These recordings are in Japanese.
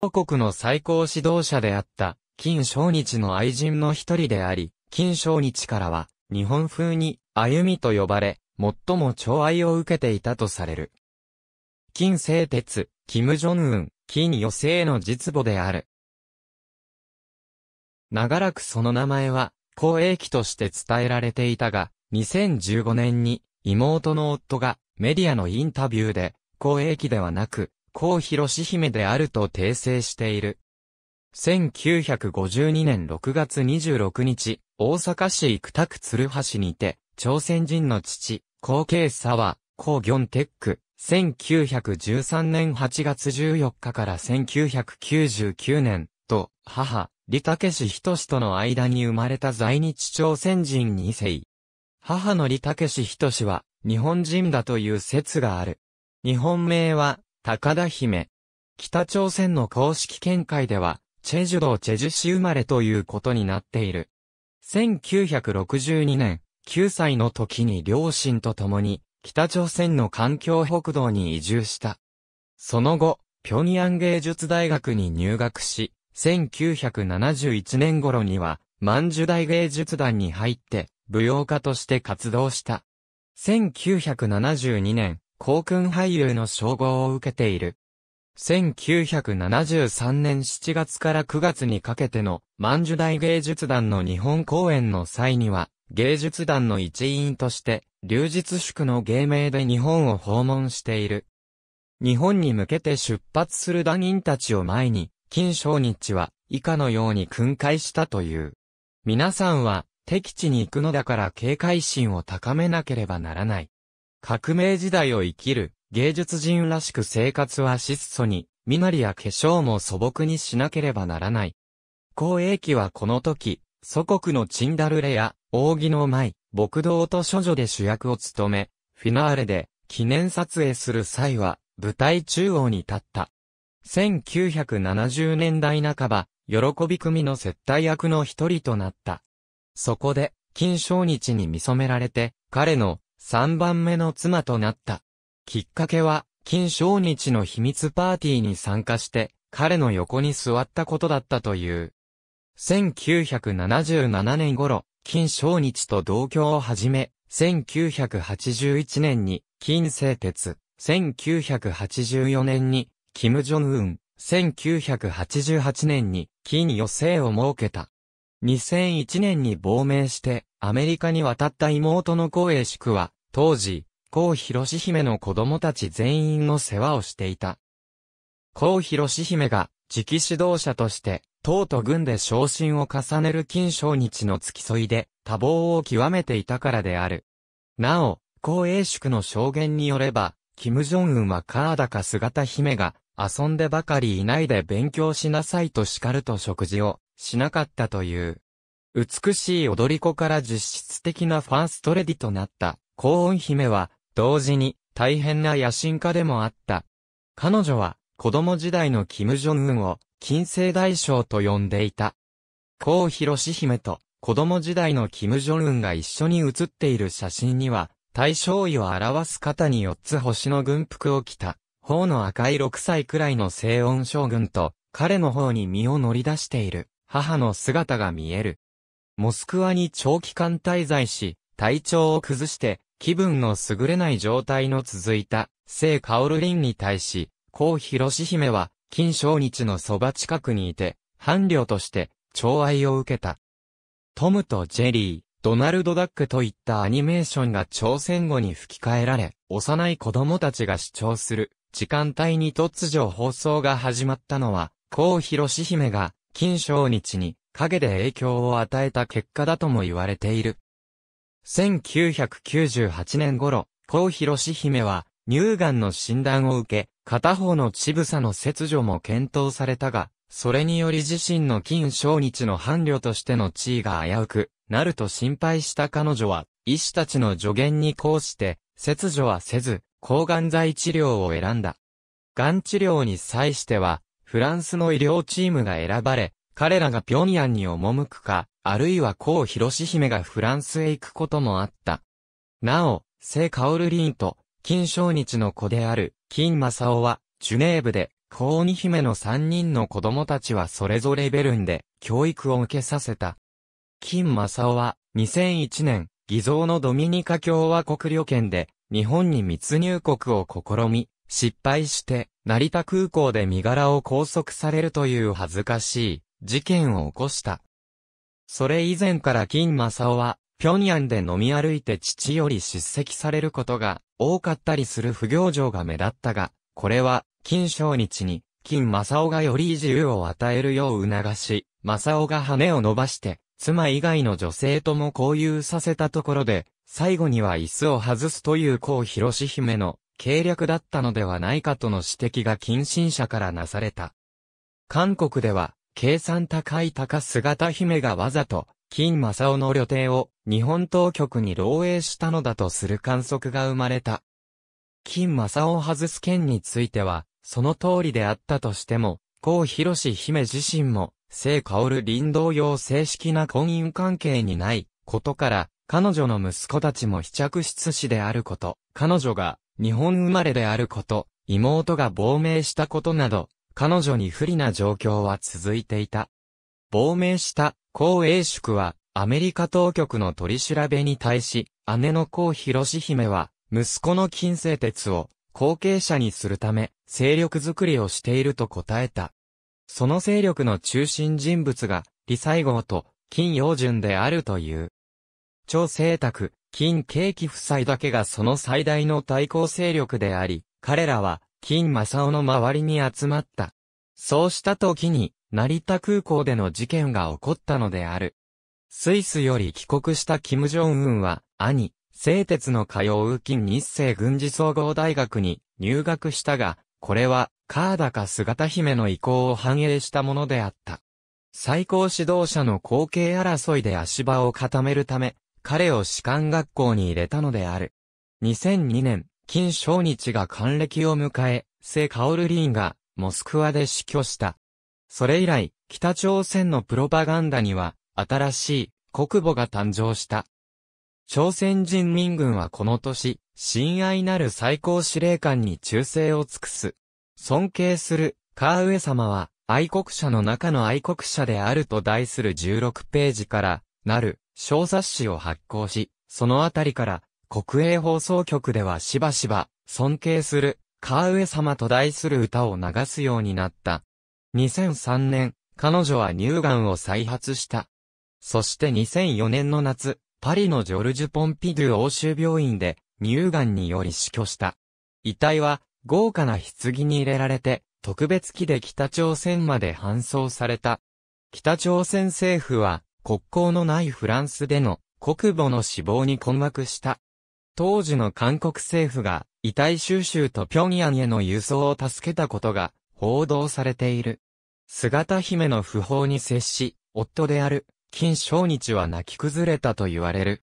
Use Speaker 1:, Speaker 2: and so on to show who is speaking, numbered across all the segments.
Speaker 1: 王国の最高指導者であった、金正日の愛人の一人であり、金正日からは、日本風に、歩みと呼ばれ、最も寵愛を受けていたとされる。金製鉄、金正恩、金余生の実母である。長らくその名前は、公営機として伝えられていたが、2015年に、妹の夫が、メディアのインタビューで、公営機ではなく、高広姫であると訂正している。1952年6月26日、大阪市生田区鶴橋にて、朝鮮人の父、高慶沢、後ギョンテック、1913年8月14日から1999年、と、母、李武志仁との間に生まれた在日朝鮮人2世。母の李武志仁は、日本人だという説がある。日本名は、高田姫。北朝鮮の公式見解では、チェジュ道チェジュ市生まれということになっている。1962年、9歳の時に両親と共に、北朝鮮の環境北道に移住した。その後、平壌芸術大学に入学し、1971年頃には、満寿大芸術団に入って、舞踊家として活動した。1972年、校訓俳優の称号を受けている。1973年7月から9月にかけての万寿大芸術団の日本公演の際には、芸術団の一員として、流日宿の芸名で日本を訪問している。日本に向けて出発する団員たちを前に、金正日は以下のように訓戒したという。皆さんは敵地に行くのだから警戒心を高めなければならない。革命時代を生きる芸術人らしく生活は質素に、身なりや化粧も素朴にしなければならない。公英期はこの時、祖国のチンダルレや、扇の舞、牧道と処女で主役を務め、フィナーレで記念撮影する際は、舞台中央に立った。1970年代半ば、喜び組の接待役の一人となった。そこで、金正日に見染められて、彼の三番目の妻となった。きっかけは、金正日の秘密パーティーに参加して、彼の横に座ったことだったという。1977年頃、金正日と同居を始め、1981年に、金製鉄、1984年に、金正恩、1988年に、金余生を設けた。2001年に亡命して、アメリカに渡った妹の光栄宿は、当時、光広姫の子供たち全員の世話をしていた。光広姫が、直指導者として、党と軍で昇進を重ねる金正日の付き添いで、多忙を極めていたからである。なお、光栄宿の証言によれば、金正恩はカーダか姿姫が、遊んでばかりいないで勉強しなさいと叱ると食事を、しなかったという。美しい踊り子から実質的なファーストレディとなった、高音姫は、同時に、大変な野心家でもあった。彼女は、子供時代のキム・ジョンウンを、金星大将と呼んでいた。高広姫と、子供時代のキム・ジョンウンが一緒に写っている写真には、大将位を表す方に4つ星の軍服を着た、方の赤い6歳くらいの西音将軍と、彼の方に身を乗り出している、母の姿が見える。モスクワに長期間滞在し、体調を崩して、気分の優れない状態の続いた、聖カオルリンに対し、高広姫は、金正日のそば近くにいて、伴侶として、寵愛を受けた。トムとジェリー、ドナルド・ダックといったアニメーションが朝鮮語に吹き替えられ、幼い子供たちが主張する時間帯に突如放送が始まったのは、高広姫が金正日に影で影響を与えた結果だとも言われている。1998年頃、高広姫は乳がんの診断を受け、片方の乳房の切除も検討されたが、それにより自身の金正日の伴侶としての地位が危うくなると心配した彼女は、医師たちの助言に抗して、切除はせず、抗がん剤治療を選んだ。がん治療に際しては、フランスの医療チームが選ばれ、彼らが平壌に赴くか、あるいは孔広姫がフランスへ行くこともあった。なお、聖カオルリーンと、金正日の子である、金正夫は、ジュネーブで、高二姫の三人の子供たちはそれぞれベルンで、教育を受けさせた。金正夫は、2001年、偽造のドミニカ共和国旅券で、日本に密入国を試み、失敗して、成田空港で身柄を拘束されるという恥ずかしい事件を起こした。それ以前から金正夫は、平壌で飲み歩いて父より叱責されることが多かったりする不行状が目立ったが、これは、金正日に、金正夫がより自由を与えるよう促し、正夫が羽を伸ばして、妻以外の女性とも交友させたところで、最後には椅子を外すという孔広姫の計略だったのではないかとの指摘が近親者からなされた。韓国では、計算高い高姿姫がわざと、金正夫の旅程を日本当局に漏洩したのだとする観測が生まれた。金正夫を外す件については、その通りであったとしても、高広氏姫自身も、聖薫林道用正式な婚姻関係にないことから、彼女の息子たちも被着室子であること、彼女が日本生まれであること、妹が亡命したことなど、彼女に不利な状況は続いていた。亡命した江英淑はアメリカ当局の取り調べに対し、姉の江広姫は息子の金星鉄を後継者にするため勢力づくりをしていると答えた。その勢力の中心人物が李西郷と金陽順であるという。超清沢、金景気夫妻だけがその最大の対抗勢力であり、彼らは金正夫の周りに集まった。そうした時に、成田空港での事件が起こったのである。スイスより帰国した金正恩は、兄、製鉄の通う金日清軍事総合大学に入学したが、これは、カーダか姿姫の意向を反映したものであった。最高指導者の後継争いで足場を固めるため、彼を士官学校に入れたのである。2002年、金正日が還暦を迎え、聖カオルリーンがモスクワで死去した。それ以来、北朝鮮のプロパガンダには、新しい国母が誕生した。朝鮮人民軍はこの年、親愛なる最高司令官に忠誠を尽くす。尊敬する、カーウェ様は、愛国者の中の愛国者であると題する16ページから、なる、小冊子を発行し、そのあたりから、国営放送局ではしばしば、尊敬する、川上様と題する歌を流すようになった。2003年、彼女は乳がんを再発した。そして2004年の夏、パリのジョルジュ・ポンピドゥ欧州病院で乳がんにより死去した。遺体は豪華な棺に入れられて特別機で北朝鮮まで搬送された。北朝鮮政府は国交のないフランスでの国母の死亡に困惑した。当時の韓国政府が遺体収集と平壌への輸送を助けたことが報道されている。姿姫の訃報に接し、夫である、金正日は泣き崩れたと言われる。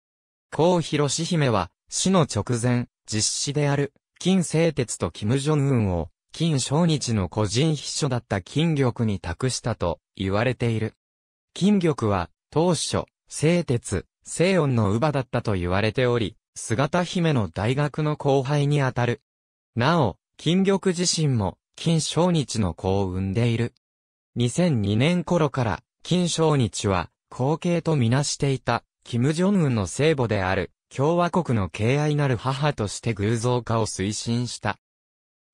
Speaker 1: 高広姫は、死の直前、実施である、金製鉄と金正恩を、金正日の個人秘書だった金玉に託したと言われている。金玉は、当初、製鉄、西恩の乳母だったと言われており、姿姫の大学の後輩にあたる。なお、金玉自身も、金正日の子を産んでいる。2002年頃から、金正日は、後継とみなしていた、金正恩の聖母である、共和国の敬愛なる母として偶像化を推進した。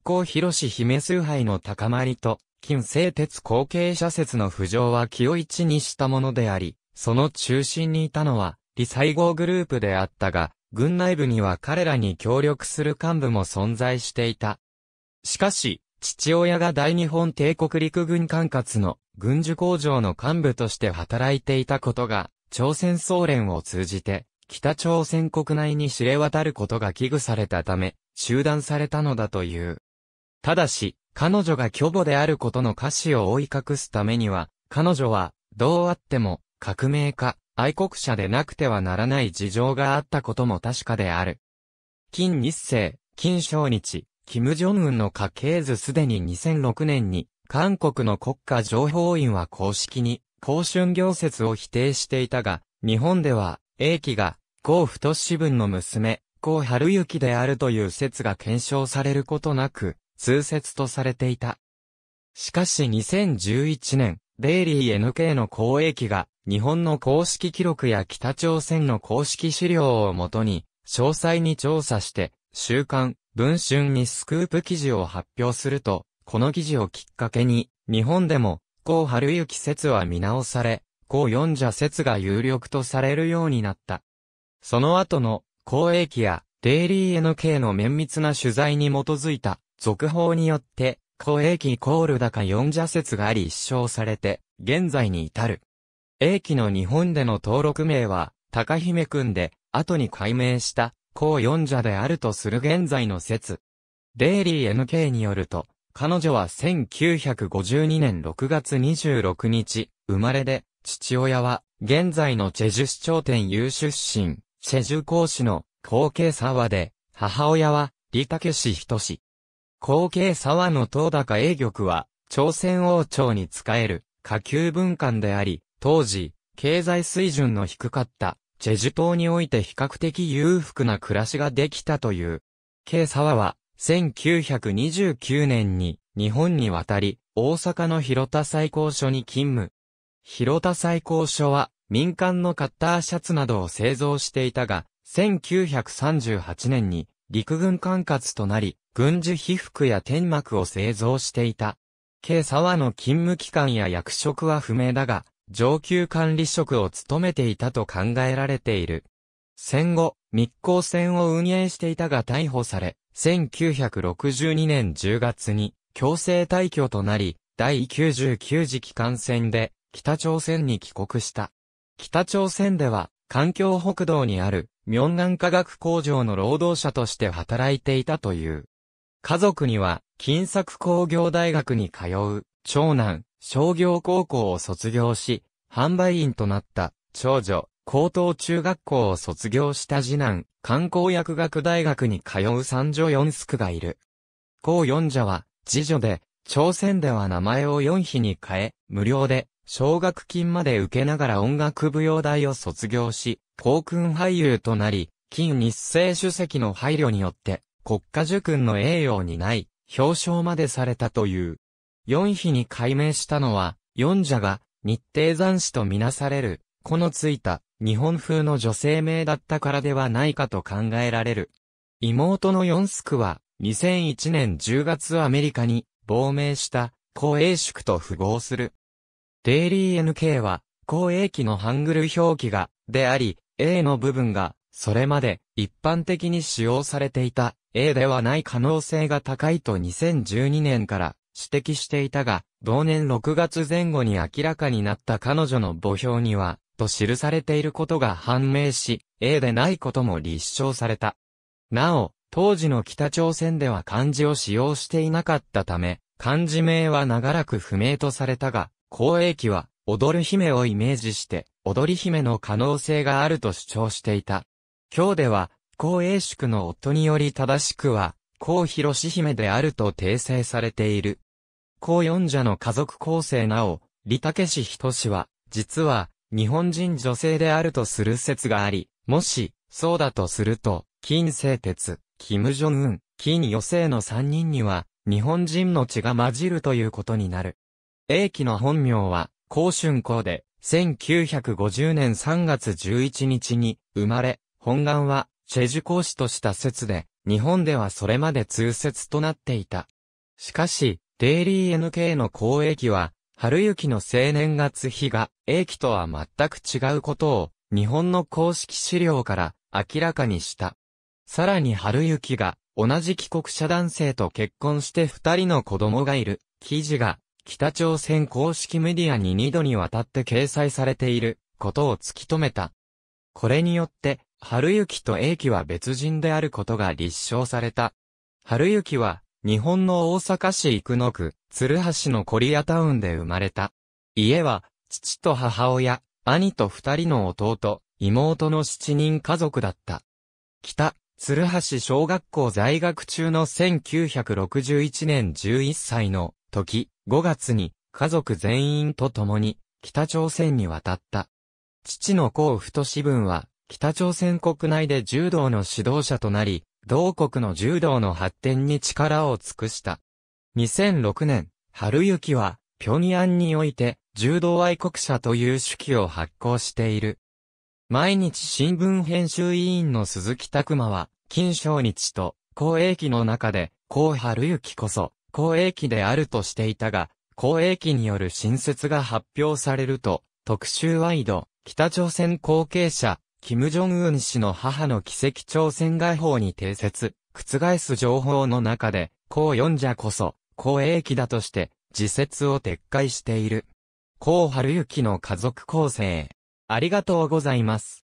Speaker 1: 高広氏姫崇拝の高まりと、金製鉄後継者説の浮上は気を一にしたものであり、その中心にいたのは、理細合グループであったが、軍内部には彼らに協力する幹部も存在していた。しかし、父親が大日本帝国陸軍管轄の軍需工場の幹部として働いていたことが、朝鮮総連を通じて、北朝鮮国内に知れ渡ることが危惧されたため、集団されたのだという。ただし、彼女が虚母であることの歌詞を追い隠すためには、彼女は、どうあっても、革命家、愛国者でなくてはならない事情があったことも確かである。金日成、金正日、金正恩の家系図すでに2006年に、韓国の国家情報院は公式に、公春行説を否定していたが、日本では、英気が、江太志文の娘、江春きであるという説が検証されることなく、通説とされていた。しかし2011年、デイリー NK の公益が、日本の公式記録や北朝鮮の公式資料をもとに、詳細に調査して、週刊、文春にスクープ記事を発表すると、この記事をきっかけに、日本でも、う。春雪説は見直され、う。四者説が有力とされるようになった。その後の、公益や、デイリー NK の綿密な取材に基づいた、続報によって、公益イコール高四者説があり一生されて、現在に至る。英記の日本での登録名は、高姫君で、後に改名した、高四者であるとする現在の説。デイリー NK によると、彼女は1952年6月26日、生まれで、父親は、現在のチェジュ市長店有出身、チェジュ講師の、後継沢で、母親は、ケシ氏ト氏。後継沢の東高英玉は、朝鮮王朝に仕える、下級文官であり、当時、経済水準の低かったチェジュ島において比較的裕福な暮らしができたという。ケイサワは、1929年に日本に渡り、大阪の広田最高所に勤務。広田最高所は、民間のカッターシャツなどを製造していたが、1938年に陸軍管轄となり、軍需被服や天幕を製造していた。ケイサワの勤務期間や役職は不明だが、上級管理職を務めていたと考えられている。戦後、密航船を運営していたが逮捕され、1962年10月に強制退去となり、第99次機関船で北朝鮮に帰国した。北朝鮮では、環境北道にある、明南化学工場の労働者として働いていたという。家族には、金作工業大学に通う、長男、商業高校を卒業し、販売員となった長女、高等中学校を卒業した次男、観光薬学大学に通う三女四宿がいる。高四者は、次女で、朝鮮では名前を四比に変え、無料で、奨学金まで受けながら音楽舞踊大を卒業し、航訓俳優となり、金日成主席の配慮によって、国家受訓の栄誉にない、表彰までされたという。四妃に改名したのは、四者が日程残氏とみなされる、このついた日本風の女性名だったからではないかと考えられる。妹の四スクは、2001年10月アメリカに亡命した公営宿と符合する。デイリー NK は、公営機のハングル表記が、であり、A の部分が、それまで一般的に使用されていた A ではない可能性が高いと2012年から指摘していたが、同年6月前後に明らかになった彼女の墓標には、と記されていることが判明し、A でないことも立証された。なお、当時の北朝鮮では漢字を使用していなかったため、漢字名は長らく不明とされたが、公栄は、踊る姫をイメージして、踊り姫の可能性があると主張していた。今日では、公英宿の夫により正しくは、光広し姫であると訂正されている。校四者の家族構成なお、李武志人氏は、実は、日本人女性であるとする説があり、もし、そうだとすると、金製鉄、金正恩、金余生の三人には、日本人の血が混じるということになる。英気の本名は、高春公で、1950年3月11日に生まれ、本願は、チェジュ公使とした説で、日本ではそれまで通説となっていた。しかし、デイリー NK の公益は、春雪の青年月日が、英気とは全く違うことを、日本の公式資料から明らかにした。さらに春雪が、同じ帰国者男性と結婚して二人の子供がいる、記事が、北朝鮮公式メディアに二度にわたって掲載されている、ことを突き止めた。これによって、春雪と英気は別人であることが立証された。春雪は、日本の大阪市生野区、鶴橋のコリアタウンで生まれた。家は、父と母親、兄と二人の弟、妹の七人家族だった。北、鶴橋小学校在学中の1961年11歳の時、5月に家族全員と共に北朝鮮に渡った。父の甲太志文は北朝鮮国内で柔道の指導者となり、同国の柔道の発展に力を尽くした。2006年、春雪は、平壌において、柔道愛国者という手記を発行している。毎日新聞編集委員の鈴木拓馬は、金正日と、公益の中で、公春雪こそ、公益であるとしていたが、公益による新設が発表されると、特集ワイド、北朝鮮後継者、金正恩氏の母の奇跡朝鮮外報に定説、覆す情報の中で、ん四者こそ、う英気だとして、自説を撤回している。う春雪の家族構成。ありがとうございます。